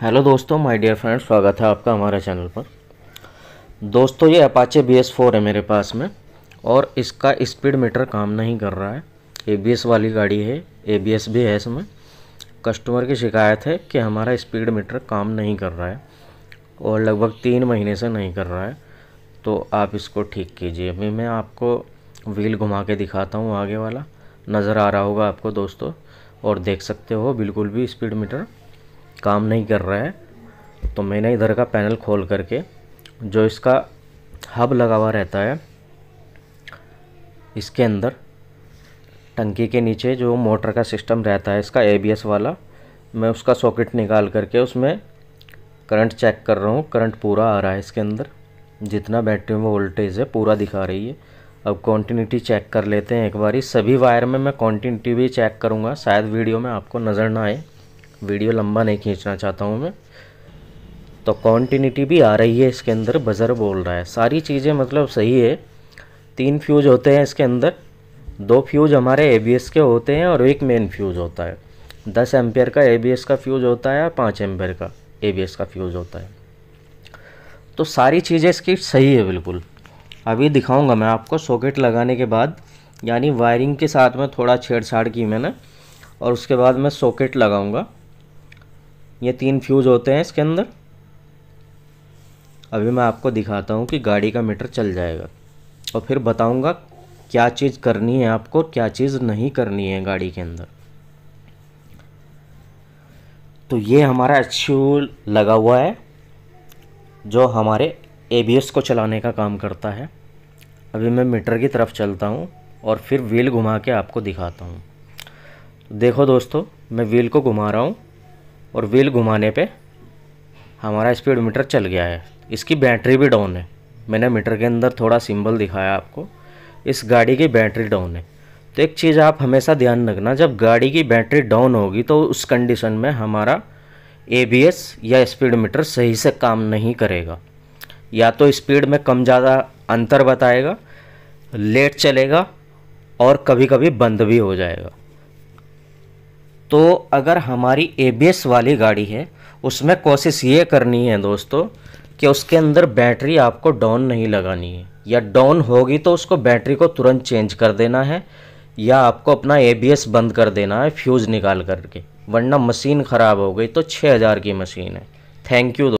hello दोस्तों my dear friend स्वागत है आपका हमारे चैनल पर दोस्तों ये अपाचे बी एस फोर है मेरे पास में और इसका स्पीड मीटर काम नहीं कर रहा है ए बी एस वाली गाड़ी है ए बी एस भी है इसमें कस्टमर की शिकायत है कि हमारा स्पीड मीटर काम नहीं कर रहा है और लगभग तीन महीने से नहीं कर रहा है तो आप इसको ठीक कीजिए अभी मैं आपको व्हील घुमा के दिखाता हूँ आगे वाला नज़र आ रहा होगा आपको दोस्तों और देख सकते हो बिल्कुल भी स्पीड मीटर काम नहीं कर रहा है तो मैंने इधर का पैनल खोल करके जो इसका हब लगा हुआ रहता है इसके अंदर टंकी के नीचे जो मोटर का सिस्टम रहता है इसका एबीएस वाला मैं उसका सॉकेट निकाल करके उसमें करंट चेक कर रहा हूँ करंट पूरा आ रहा है इसके अंदर जितना बैटरी में वोल्टेज है पूरा दिखा रही है अब कॉन्टीन्यूटी चेक कर लेते हैं एक बारी सभी वायर में मैं कॉन्टीन्यूटी भी चेक करूँगा शायद वीडियो में आपको नज़र ना आए वीडियो लंबा नहीं खींचना चाहता हूँ मैं तो कॉन्टीन्यूटी भी आ रही है इसके अंदर बज़र बोल रहा है सारी चीज़ें मतलब सही है तीन फ्यूज होते हैं इसके अंदर दो फ्यूज हमारे ए के होते हैं और एक मेन फ्यूज होता है दस एम्पेयर का ए का फ्यूज होता है और पाँच एम्पेयर का ए का फ्यूज होता है तो सारी चीज़ें इसकी सही है बिल्कुल अभी दिखाऊंगा मैं आपको सॉकेट लगाने के बाद यानी वायरिंग के साथ में थोड़ा छेड़छाड़ की मैंने और उसके बाद मैं सॉकेट लगाऊंगा ये तीन फ्यूज़ होते हैं इसके अंदर अभी मैं आपको दिखाता हूँ कि गाड़ी का मीटर चल जाएगा और फिर बताऊँगा क्या चीज़ करनी है आपको क्या चीज़ नहीं करनी है गाड़ी के अंदर तो ये हमारा एच लगा हुआ है जो हमारे एबीएस को चलाने का काम करता है अभी मैं मीटर की तरफ चलता हूँ और फिर व्हील घुमा के आपको दिखाता हूँ देखो दोस्तों मैं व्हील को घुमा रहा हूँ और व्हील घुमाने पे हमारा स्पीड मीटर चल गया है इसकी बैटरी भी डाउन है मैंने मीटर के अंदर थोड़ा सिंबल दिखाया आपको इस गाड़ी की बैटरी डाउन है तो एक चीज़ आप हमेशा ध्यान रखना जब गाड़ी की बैटरी डाउन होगी तो उस कंडीशन में हमारा ए या स्पीड मीटर सही से काम नहीं करेगा या तो स्पीड में कम ज़्यादा अंतर बताएगा लेट चलेगा और कभी कभी बंद भी हो जाएगा तो अगर हमारी ए वाली गाड़ी है उसमें कोशिश ये करनी है दोस्तों कि उसके अंदर बैटरी आपको डाउन नहीं लगानी है या डाउन होगी तो उसको बैटरी को तुरंत चेंज कर देना है या आपको अपना ए बंद कर देना है फ्यूज़ निकाल करके वरना मशीन ख़राब हो गई तो 6000 की मशीन है थैंक यू